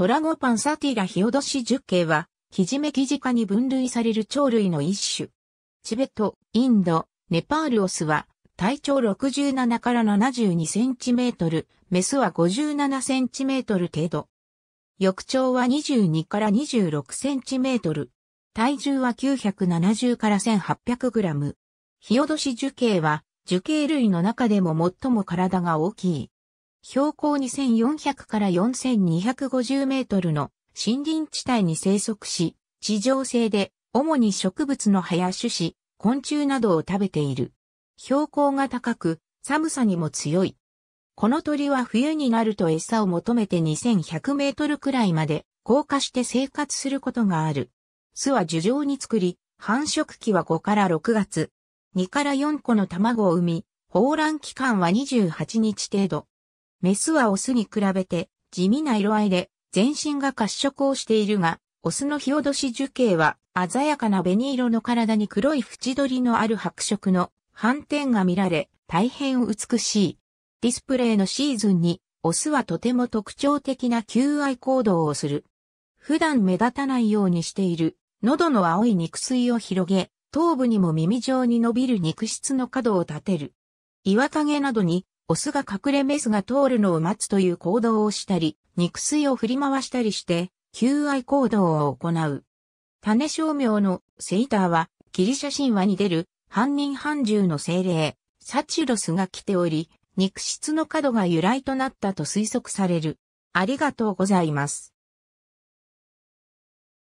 トラゴパンサティラヒオドシ十景は、ひジメキジ科に分類される鳥類の一種。チベット、インド、ネパールオスは、体長67から72センチメートル、メスは57センチメートル程度。翼朝は22から26センチメートル。体重は970から1800グラム。ヒヨドシ樹形は樹形類の中でも最も体が大きい。標高2400から4250メートルの森林地帯に生息し、地上性で主に植物の葉や種子、昆虫などを食べている。標高が高く、寒さにも強い。この鳥は冬になると餌を求めて2100メートルくらいまで降下して生活することがある。巣は樹状に作り、繁殖期は5から6月、2から4個の卵を産み、放卵期間は28日程度。メスはオスに比べて地味な色合いで全身が褐色をしているが、オスの日どし樹形は鮮やかな紅色の体に黒い縁取りのある白色の斑点が見られ、大変美しい。ディスプレイのシーズンに、オスはとても特徴的な求愛行動をする。普段目立たないようにしている、喉の青い肉水を広げ、頭部にも耳状に伸びる肉質の角を立てる。岩陰などにオスが隠れメスが通るのを待つという行動をしたり、肉水を振り回したりして、求愛行動を行う。種商名のセイターは、ギリシャ神話に出る、犯人犯獣の精霊、サチュロスが来ており、肉質の角が由来となったと推測される。ありがとうございます。